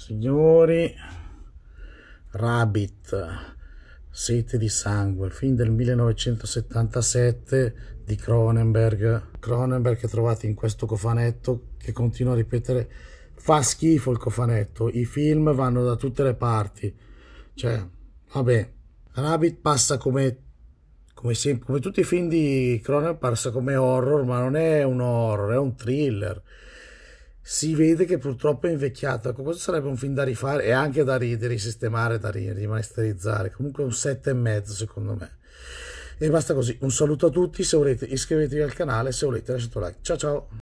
signori Rabbit Sete di sangue, film del 1977 di Cronenberg. Cronenberg trovate in questo cofanetto che continua a ripetere fa schifo il cofanetto, i film vanno da tutte le parti. Cioè, vabbè, Rabbit passa come come, sempre, come tutti i film di Cronenberg passa come horror, ma non è un horror, è un thriller si vede che purtroppo è invecchiato. Ecco, questo sarebbe un film da rifare e anche da, ri, da risistemare, da rimasterizzare. Comunque un e mezzo, secondo me. E basta così. Un saluto a tutti, se volete iscrivetevi al canale, se volete lasciate un like. Ciao ciao!